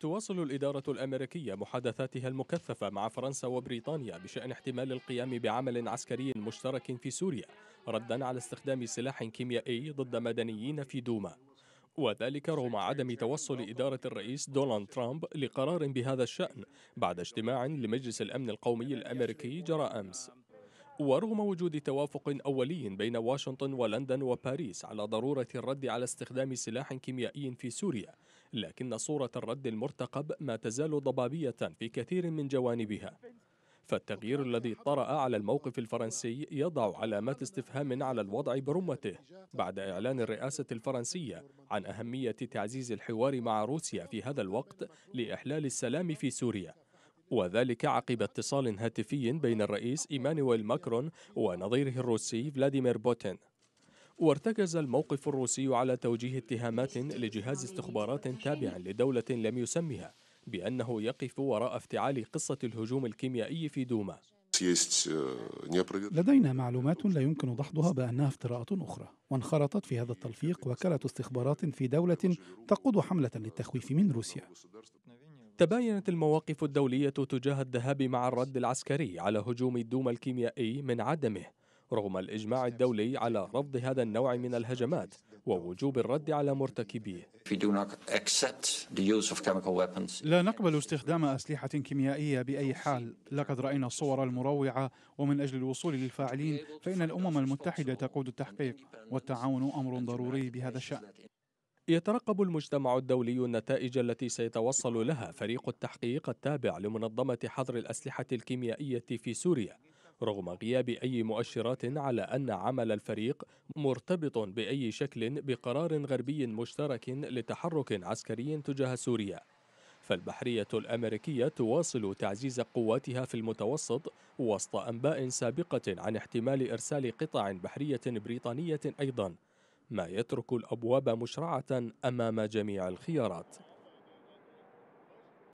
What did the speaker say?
تواصل الإدارة الأمريكية محادثاتها المكثفة مع فرنسا وبريطانيا بشأن احتمال القيام بعمل عسكري مشترك في سوريا ردا على استخدام سلاح كيميائي ضد مدنيين في دوما وذلك رغم عدم توصل إدارة الرئيس دونالد ترامب لقرار بهذا الشأن بعد اجتماع لمجلس الأمن القومي الأمريكي جرى أمس ورغم وجود توافق أولي بين واشنطن ولندن وباريس على ضرورة الرد على استخدام سلاح كيميائي في سوريا لكن صورة الرد المرتقب ما تزال ضبابية في كثير من جوانبها فالتغيير الذي طرأ على الموقف الفرنسي يضع علامات استفهام على الوضع برمته بعد إعلان الرئاسة الفرنسية عن أهمية تعزيز الحوار مع روسيا في هذا الوقت لإحلال السلام في سوريا وذلك عقب اتصال هاتفي بين الرئيس إيمانويل ماكرون ونظيره الروسي فلاديمير بوتين وارتكز الموقف الروسي على توجيه اتهامات لجهاز استخبارات تابع لدولة لم يسمها بأنه يقف وراء افتعال قصة الهجوم الكيميائي في دوما لدينا معلومات لا يمكن دحضها بأنها افتراءات أخرى وانخرطت في هذا التلفيق وكالة استخبارات في دولة تقود حملة للتخويف من روسيا تباينت المواقف الدولية تجاه الذهاب مع الرد العسكري على هجوم الدوم الكيميائي من عدمه رغم الإجماع الدولي على رفض هذا النوع من الهجمات ووجوب الرد على مرتكبيه لا نقبل استخدام أسلحة كيميائية بأي حال لقد رأينا الصور المروعة ومن أجل الوصول للفاعلين فإن الأمم المتحدة تقود التحقيق والتعاون أمر ضروري بهذا الشأن يترقب المجتمع الدولي النتائج التي سيتوصل لها فريق التحقيق التابع لمنظمة حظر الأسلحة الكيميائية في سوريا رغم غياب أي مؤشرات على أن عمل الفريق مرتبط بأي شكل بقرار غربي مشترك لتحرك عسكري تجاه سوريا فالبحرية الأمريكية تواصل تعزيز قواتها في المتوسط وسط أنباء سابقة عن احتمال إرسال قطع بحرية بريطانية أيضاً ما يترك الأبواب مشرعة أمام جميع الخيارات